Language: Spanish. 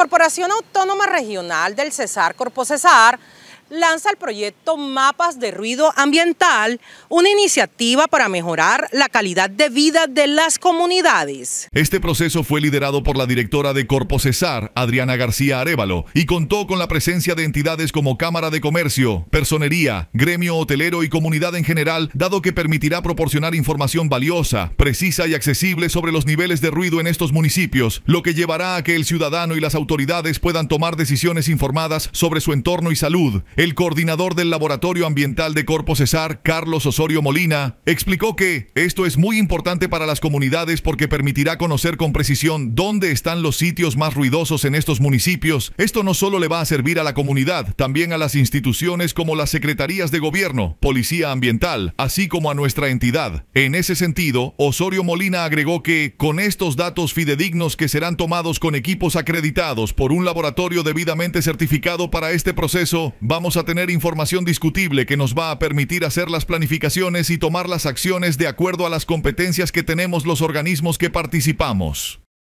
Corporación Autónoma Regional del Cesar Corpo Cesar lanza el proyecto Mapas de Ruido Ambiental, una iniciativa para mejorar la calidad de vida de las comunidades. Este proceso fue liderado por la directora de Corpo Cesar, Adriana García Arevalo, y contó con la presencia de entidades como Cámara de Comercio, Personería, Gremio Hotelero y comunidad en general, dado que permitirá proporcionar información valiosa, precisa y accesible sobre los niveles de ruido en estos municipios, lo que llevará a que el ciudadano y las autoridades puedan tomar decisiones informadas sobre su entorno y salud el coordinador del Laboratorio Ambiental de Corpo Cesar, Carlos Osorio Molina, explicó que esto es muy importante para las comunidades porque permitirá conocer con precisión dónde están los sitios más ruidosos en estos municipios. Esto no solo le va a servir a la comunidad, también a las instituciones como las secretarías de gobierno, policía ambiental, así como a nuestra entidad. En ese sentido, Osorio Molina agregó que con estos datos fidedignos que serán tomados con equipos acreditados por un laboratorio debidamente certificado para este proceso, vamos a tener información discutible que nos va a permitir hacer las planificaciones y tomar las acciones de acuerdo a las competencias que tenemos los organismos que participamos.